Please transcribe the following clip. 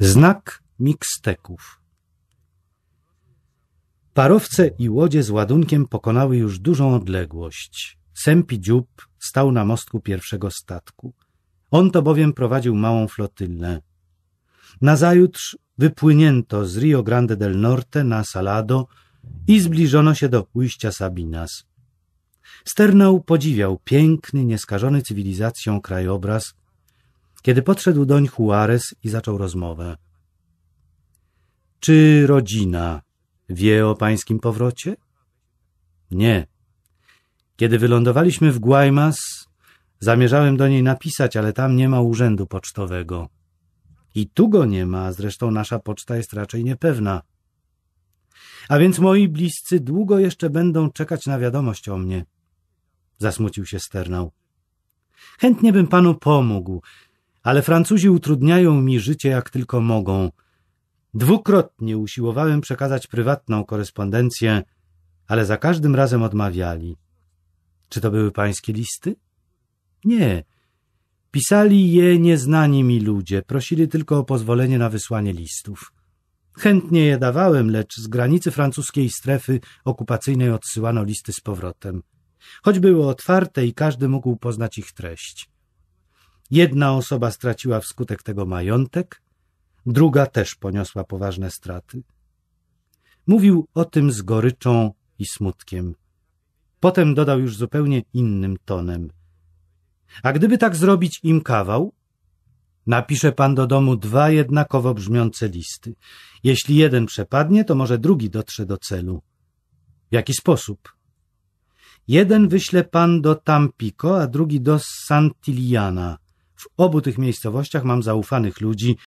Znak Mixteków. Parowce i łodzie z ładunkiem pokonały już dużą odległość. Sempi Dziób stał na mostku pierwszego statku. On to bowiem prowadził małą flotylę. Nazajutrz wypłynięto z Rio Grande del Norte na Salado i zbliżono się do ujścia Sabinas. Sternał podziwiał piękny, nieskażony cywilizacją krajobraz kiedy podszedł doń Juarez i zaczął rozmowę. Czy rodzina wie o pańskim powrocie? Nie. Kiedy wylądowaliśmy w Guaymas, zamierzałem do niej napisać, ale tam nie ma urzędu pocztowego. I tu go nie ma, zresztą nasza poczta jest raczej niepewna. A więc moi bliscy długo jeszcze będą czekać na wiadomość o mnie. Zasmucił się Sternał. Chętnie bym panu pomógł, ale Francuzi utrudniają mi życie jak tylko mogą. Dwukrotnie usiłowałem przekazać prywatną korespondencję, ale za każdym razem odmawiali. Czy to były pańskie listy? Nie. Pisali je nieznani mi ludzie, prosili tylko o pozwolenie na wysłanie listów. Chętnie je dawałem, lecz z granicy francuskiej strefy okupacyjnej odsyłano listy z powrotem. Choć były otwarte i każdy mógł poznać ich treść. Jedna osoba straciła wskutek tego majątek, druga też poniosła poważne straty. Mówił o tym z goryczą i smutkiem. Potem dodał już zupełnie innym tonem. A gdyby tak zrobić im kawał, napisze pan do domu dwa jednakowo brzmiące listy. Jeśli jeden przepadnie, to może drugi dotrze do celu. W jaki sposób? Jeden wyśle pan do Tampico, a drugi do Santilliana. W obu tych miejscowościach mam zaufanych ludzi,